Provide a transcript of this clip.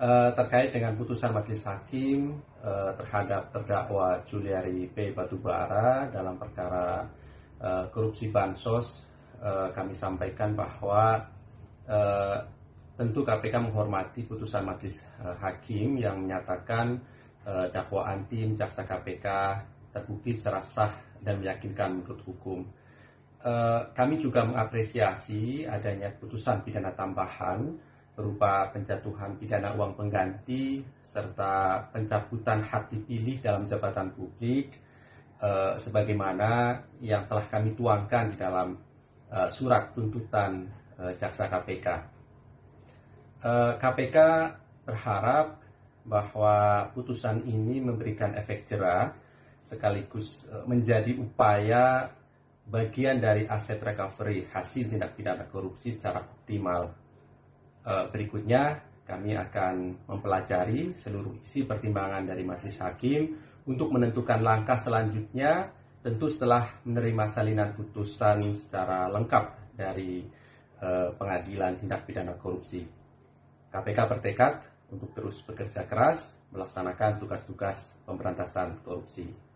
Eh, terkait dengan putusan majelis hakim uh, terhadap terdakwa Juliari P Batubara dalam perkara uh, korupsi bansos uh, kami sampaikan bahwa uh, tentu KPK menghormati putusan majelis uh, hakim yang menyatakan uh, dakwaan tim jaksa KPK terbukti secara sah dan meyakinkan menurut hukum. kami juga mengapresiasi adanya putusan pidana tambahan berupa penjatuhan pidana uang pengganti serta pencabutan hak dipilih dalam jabatan publik eh, sebagaimana yang telah kami tuangkan di dalam eh, surat tuntutan eh, jaksa KPK. Eh, KPK berharap bahwa putusan ini memberikan efek jerah sekaligus eh, menjadi upaya bagian dari aset recovery hasil tindak pidana korupsi secara optimal Eh, berikutnya kami akan mempelajari seluruh isi pertimbangan dari majelis hakim untuk menentukan langkah selanjutnya tentu setelah menerima salinan putusan secara lengkap dari eh, pengadilan tindak pidana korupsi. KPK bertekad untuk terus bekerja keras melaksanakan tugas-tugas pemberantasan korupsi.